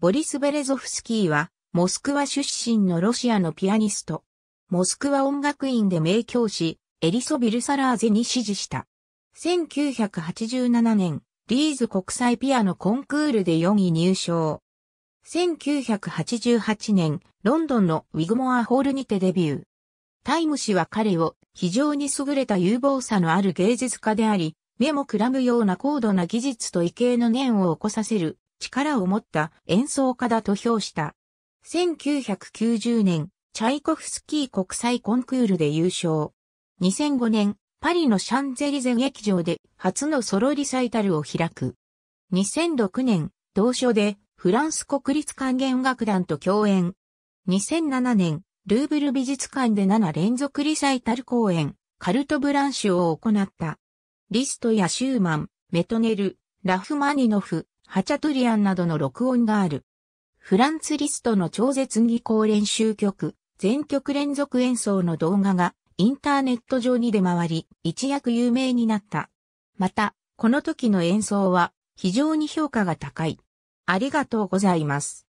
ボリス・ベレゾフスキーは、モスクワ出身のロシアのピアニスト。モスクワ音楽院で名教師、エリソ・ビルサラーゼに師事した。1987年、リーズ国際ピアノコンクールで4位入賞。1988年、ロンドンのウィグモアホールにてデビュー。タイム氏は彼を非常に優れた有望さのある芸術家であり、目もくらむような高度な技術と異形の念を起こさせる力を持った演奏家だと評した。1990年、チャイコフスキー国際コンクールで優勝。2005年、パリのシャンゼリゼ劇場で初のソロリサイタルを開く。2006年、同書でフランス国立管弦楽団と共演。2007年、ルーブル美術館で7連続リサイタル公演、カルトブランシュを行った。リストやシューマン、メトネル、ラフマニノフ、ハチャトリアンなどの録音がある。フランツ・リストの超絶技巧練習曲、全曲連続演奏の動画がインターネット上に出回り、一躍有名になった。また、この時の演奏は非常に評価が高い。ありがとうございます。